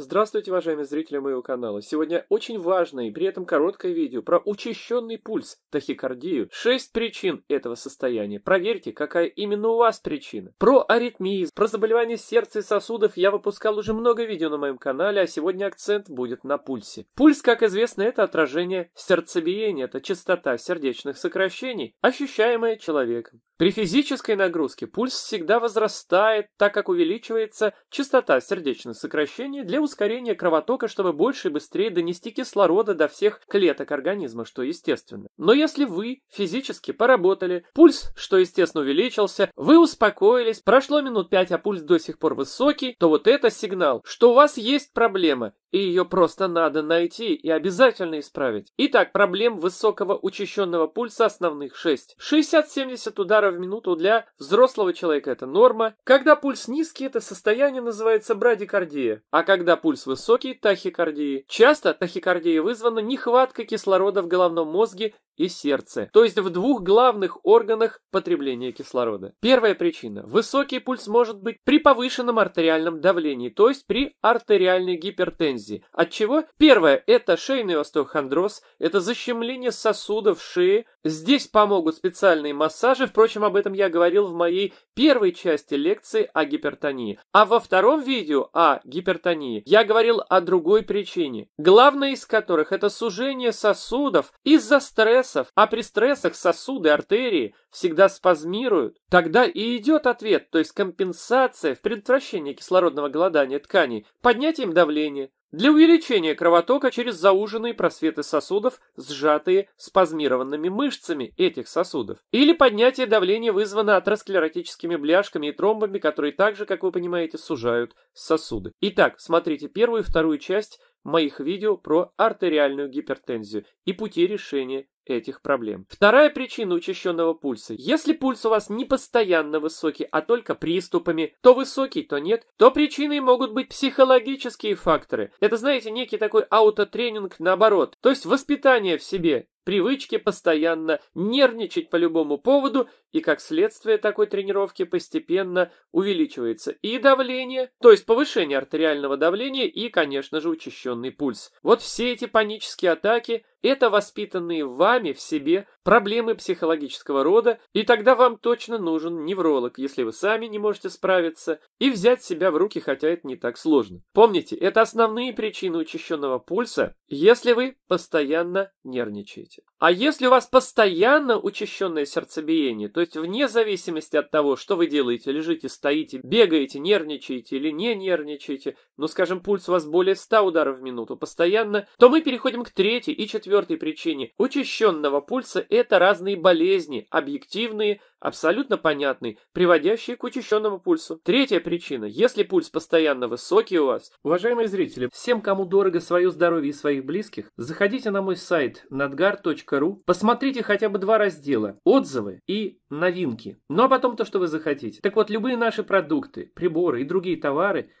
Здравствуйте, уважаемые зрители моего канала. Сегодня очень важное и при этом короткое видео про учащенный пульс, тахикардию, Шесть причин этого состояния. Проверьте, какая именно у вас причина. Про аритмии, про заболевания сердца и сосудов я выпускал уже много видео на моем канале, а сегодня акцент будет на пульсе. Пульс, как известно, это отражение сердцебиения, это частота сердечных сокращений, ощущаемая человеком. При физической нагрузке пульс всегда возрастает, так как увеличивается частота сердечных сокращений для ускорение кровотока, чтобы больше и быстрее донести кислорода до всех клеток организма, что естественно. Но если вы физически поработали, пульс, что естественно увеличился, вы успокоились, прошло минут 5, а пульс до сих пор высокий, то вот это сигнал, что у вас есть проблема, и ее просто надо найти и обязательно исправить. Итак, проблем высокого учащенного пульса основных 6. 60-70 ударов в минуту для взрослого человека это норма. Когда пульс низкий, это состояние называется брадикардия, а когда пульс высокий – тахикардии. Часто тахикардия вызвана нехваткой кислорода в головном мозге и сердце, то есть в двух главных органах потребления кислорода. Первая причина. Высокий пульс может быть при повышенном артериальном давлении, то есть при артериальной гипертензии претензии. Отчего? Первое – это шейный остеохондроз, это защемление сосудов шеи. Здесь помогут специальные массажи, впрочем, об этом я говорил в моей первой части лекции о гипертонии. А во втором видео о гипертонии я говорил о другой причине, главная из которых – это сужение сосудов из-за стрессов, а при стрессах сосуды, артерии всегда спазмируют. Тогда и идет ответ, то есть компенсация в предотвращении кислородного голодания тканей, поднятием давления, для увеличения кровотока через зауженные просветы сосудов, сжатые спазмированными мышцами этих сосудов, или поднятие давления вызвано атеросклеротическими бляшками и тромбами, которые также, как вы понимаете, сужают сосуды. Итак, смотрите первую и вторую часть моих видео про артериальную гипертензию и пути решения этих проблем. Вторая причина учащенного пульса. Если пульс у вас не постоянно высокий, а только приступами, то высокий, то нет, то причиной могут быть психологические факторы. Это, знаете, некий такой аутотренинг наоборот. То есть воспитание в себе привычке постоянно нервничать по любому поводу, и как следствие такой тренировки постепенно увеличивается и давление, то есть повышение артериального давления и, конечно же, учащенный пульс. Вот все эти панические атаки это воспитанные вами в себе проблемы психологического рода, и тогда вам точно нужен невролог, если вы сами не можете справиться, и взять себя в руки, хотя это не так сложно. Помните, это основные причины учащенного пульса, если вы постоянно нервничаете. А если у вас постоянно учащенное сердцебиение, то есть вне зависимости от того, что вы делаете, лежите, стоите, бегаете, нервничаете или не нервничаете, ну, скажем, пульс у вас более 100 ударов в минуту постоянно, то мы переходим к третьей и четвертой четвертой причине учащенного пульса – это разные болезни, объективные, абсолютно понятные, приводящие к учащенному пульсу. Третья причина – если пульс постоянно высокий у вас. Уважаемые зрители, всем, кому дорого свое здоровье и своих близких, заходите на мой сайт nadgar.ru, посмотрите хотя бы два раздела – отзывы и новинки. Ну а потом то, что вы захотите. Так вот, любые наши продукты, приборы и другие товары –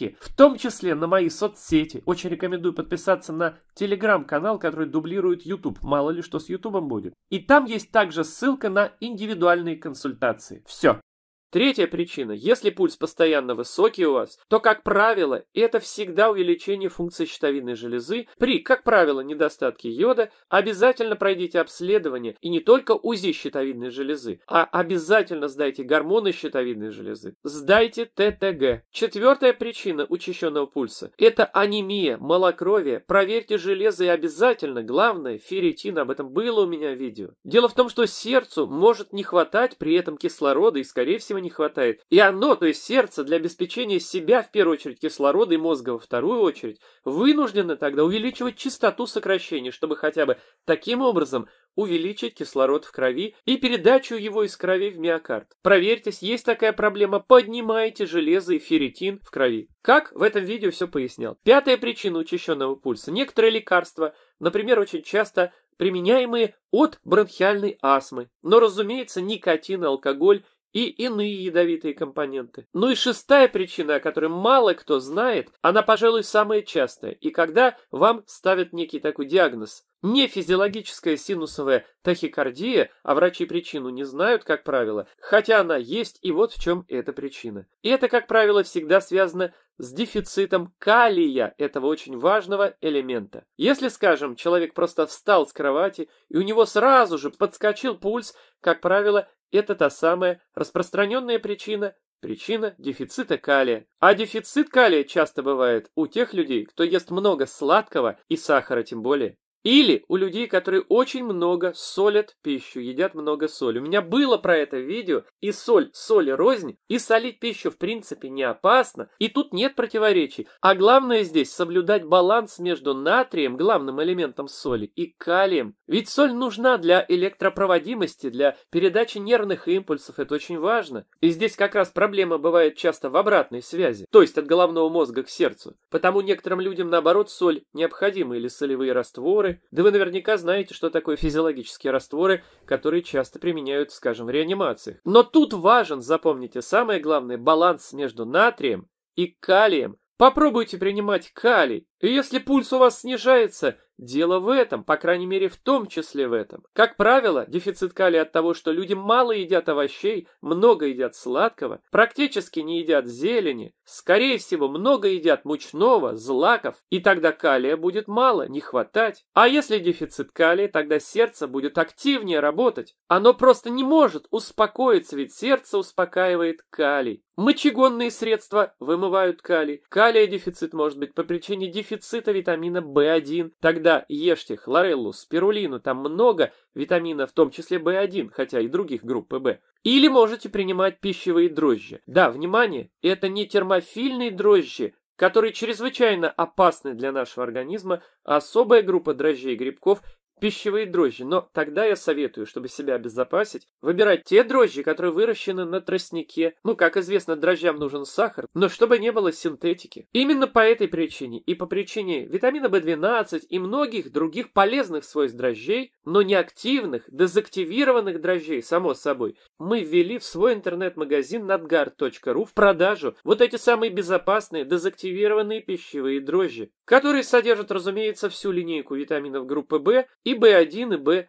ссылки, в том числе на мои соцсети. Очень рекомендую подписаться на телеграм-канал, который дублирует YouTube. Мало ли что с YouTube будет. И там есть также ссылка на индивидуальные консультации. Все. Третья причина. Если пульс постоянно высокий у вас, то, как правило, это всегда увеличение функции щитовидной железы при, как правило, недостатке йода. Обязательно пройдите обследование и не только УЗИ щитовидной железы, а обязательно сдайте гормоны щитовидной железы. Сдайте ТТГ. Четвертая причина учащенного пульса – это анемия, малокровие. Проверьте железо и обязательно, главное, ферритин, об этом было у меня видео. Дело в том, что сердцу может не хватать при этом кислорода и, скорее всего, не хватает. И оно, то есть сердце, для обеспечения себя в первую очередь кислорода и мозга во вторую очередь, вынуждено тогда увеличивать частоту сокращения, чтобы хотя бы таким образом увеличить кислород в крови и передачу его из крови в миокард. Проверьтесь, есть такая проблема, поднимайте железо и ферритин в крови. Как в этом видео все пояснял. Пятая причина учащенного пульса. Некоторые лекарства, например, очень часто применяемые от бронхиальной астмы. Но, разумеется, никотин и алкоголь и иные ядовитые компоненты. Ну и шестая причина, о которой мало кто знает, она, пожалуй, самая частая, и когда вам ставят некий такой диагноз. Не физиологическая синусовая тахикардия, а врачи причину не знают, как правило, хотя она есть, и вот в чем эта причина. И это, как правило, всегда связано с дефицитом калия, этого очень важного элемента. Если, скажем, человек просто встал с кровати, и у него сразу же подскочил пульс, как правило, это та самая распространенная причина, причина дефицита калия. А дефицит калия часто бывает у тех людей, кто ест много сладкого и сахара тем более. Или у людей, которые очень много солят пищу, едят много соли. У меня было про это видео, и соль, соли рознь, и солить пищу в принципе не опасно, и тут нет противоречий. А главное здесь соблюдать баланс между натрием, главным элементом соли, и калием. Ведь соль нужна для электропроводимости, для передачи нервных импульсов, это очень важно. И здесь как раз проблема бывает часто в обратной связи, то есть от головного мозга к сердцу. Потому некоторым людям наоборот соль необходима или солевые растворы, растворы. Да вы наверняка знаете, что такое физиологические растворы, которые часто применяют, скажем, в реанимации. Но тут важен, запомните, самое главное, баланс между натрием и калием. Попробуйте принимать калий, и если пульс у вас снижается, Дело в этом, по крайней мере в том числе в этом. Как правило, дефицит калия от того, что люди мало едят овощей, много едят сладкого, практически не едят зелени, скорее всего много едят мучного, злаков, и тогда калия будет мало, не хватать. А если дефицит калия, тогда сердце будет активнее работать. Оно просто не может успокоиться, ведь сердце успокаивает калий. Мочегонные средства вымывают калий. Калия дефицит может быть по причине дефицита витамина В1. Тогда ешьте хлореллу, спирулину, там много витамина, в том числе В1, хотя и других группы В. Или можете принимать пищевые дрожжи. Да, внимание, это не термофильные дрожжи, которые чрезвычайно опасны для нашего организма, а особая группа дрожжей и грибков, пищевые дрожжи, но тогда я советую, чтобы себя обезопасить, выбирать те дрожжи, которые выращены на тростнике. Ну, как известно, дрожжам нужен сахар, но чтобы не было синтетики. Именно по этой причине и по причине витамина B12 и многих других полезных свойств дрожжей, но не активных, дезактивированных дрожжей, само собой, мы ввели в свой интернет-магазин надгар.ру в продажу вот эти самые безопасные дезактивированные пищевые дрожжи который содержит, разумеется, всю линейку витаминов группы В и В1 и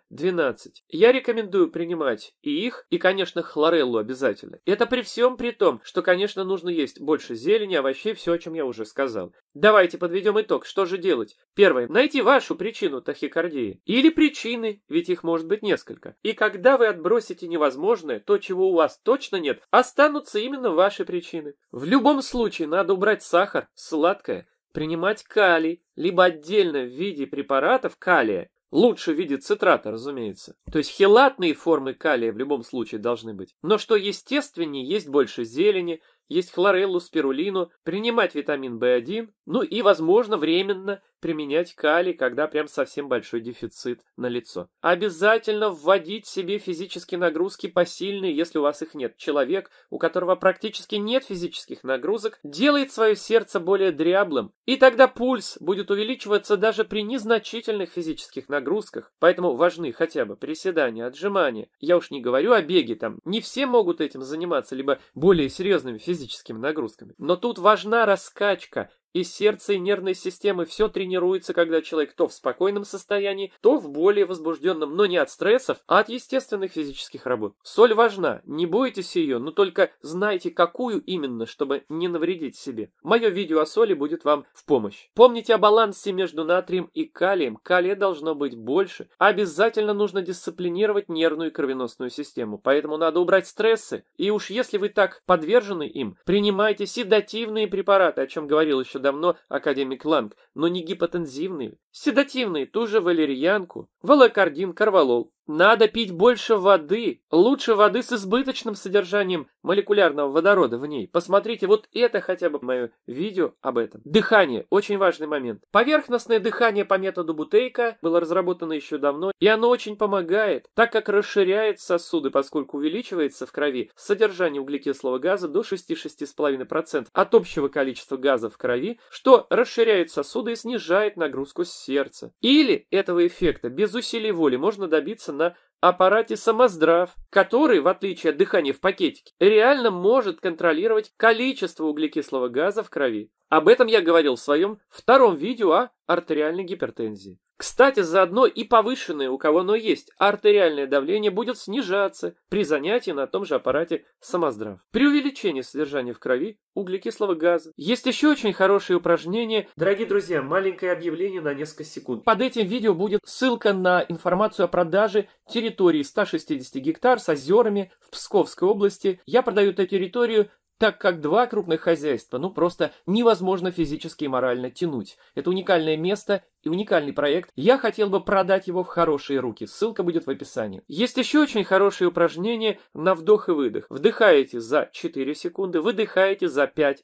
В12. Я рекомендую принимать и их, и, конечно, хлореллу обязательно. Это при всем при том, что, конечно, нужно есть больше зелени, овощей, все, о чем я уже сказал. Давайте подведем итог, что же делать? Первое, найти вашу причину тахикардии. Или причины, ведь их может быть несколько. И когда вы отбросите невозможное, то, чего у вас точно нет, останутся именно ваши причины. В любом случае надо убрать сахар, сладкое, принимать калий, либо отдельно в виде препаратов калия, лучше в виде цитрата, разумеется. То есть хелатные формы калия в любом случае должны быть. Но что естественнее, есть больше зелени, есть хлореллу, спирулину, принимать витамин В1, ну и, возможно, временно применять калий, когда прям совсем большой дефицит на лицо. Обязательно вводить себе физические нагрузки посильные, если у вас их нет. Человек, у которого практически нет физических нагрузок, делает свое сердце более дряблым, и тогда пульс будет увеличиваться даже при незначительных физических нагрузках, поэтому важны хотя бы приседания, отжимания. Я уж не говорю о беге там, не все могут этим заниматься, либо более серьезными физическими нагрузками. Но тут важна раскачка, и сердце, и нервная система, все тренируется, когда человек то в спокойном состоянии, то в более возбужденном, но не от стрессов, а от естественных физических работ. Соль важна, не бойтесь ее, но только знайте, какую именно, чтобы не навредить себе. Мое видео о соли будет вам в помощь. Помните о балансе между натрием и калием. Калия должно быть больше. Обязательно нужно дисциплинировать нервную и кровеносную систему, поэтому надо убрать стрессы. И уж если вы так подвержены им, принимайте седативные препараты, о чем говорил еще давно академик Ланг, но не гипотензивные, седативные, ту же валерьянку, волокордин, корвалол. Надо пить больше воды, лучше воды с избыточным содержанием молекулярного водорода в ней. Посмотрите вот это хотя бы мое видео об этом. Дыхание, очень важный момент. Поверхностное дыхание по методу Бутейка было разработано еще давно, и оно очень помогает, так как расширяет сосуды, поскольку увеличивается в крови содержание углекислого газа до 6-6,5% от общего количества газа в крови, что расширяет сосуды и снижает нагрузку сердца. Или этого эффекта без усилий воли можно добиться Антона аппарате «Самоздрав», который, в отличие от дыхания в пакетике, реально может контролировать количество углекислого газа в крови. Об этом я говорил в своем втором видео о артериальной гипертензии. Кстати, заодно и повышенное, у кого оно есть, артериальное давление будет снижаться при занятии на том же аппарате самоздрав. При увеличении содержания в крови углекислого газа. Есть еще очень хорошее упражнение. Дорогие друзья, маленькое объявление на несколько секунд. Под этим видео будет ссылка на информацию о продаже территории 160 гектар с озерами в Псковской области. Я продаю эту территорию так как два крупных хозяйства, ну просто невозможно физически и морально тянуть. Это уникальное место, и уникальный проект, я хотел бы продать его в хорошие руки. Ссылка будет в описании. Есть еще очень хорошее упражнение на вдох и выдох. Вдыхаете за 4 секунды, выдыхаете за 5-6.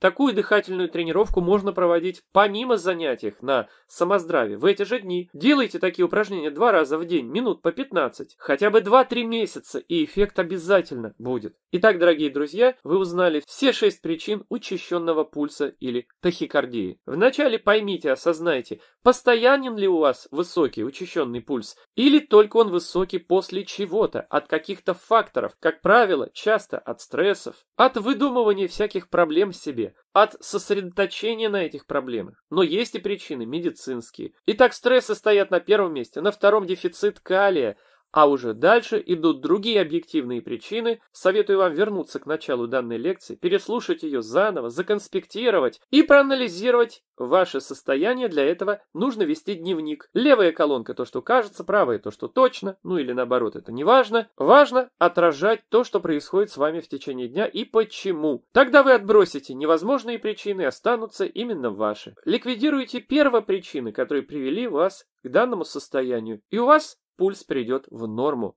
Такую дыхательную тренировку можно проводить помимо занятий на самоздраве в эти же дни. Делайте такие упражнения два раза в день, минут по 15, хотя бы 2-3 месяца, и эффект обязательно будет. Итак, дорогие друзья, вы узнали все 6 причин учащенного пульса или тахикардии. Вначале поймите, осознайте, постоянен ли у вас высокий учащенный пульс, или только он высокий после чего-то, от каких-то факторов, как правило, часто от стрессов, от выдумывания всяких проблем себе, от сосредоточения на этих проблемах. Но есть и причины медицинские. Итак, стрессы стоят на первом месте, на втором дефицит калия – а уже дальше идут другие объективные причины. Советую вам вернуться к началу данной лекции, переслушать ее заново, законспектировать и проанализировать ваше состояние. Для этого нужно вести дневник. Левая колонка то, что кажется, правая то, что точно, ну или наоборот, это не важно. Важно отражать то, что происходит с вами в течение дня и почему. Тогда вы отбросите невозможные причины, останутся именно ваши. Ликвидируйте первопричины, которые привели вас к данному состоянию, и у вас пульс придет в норму.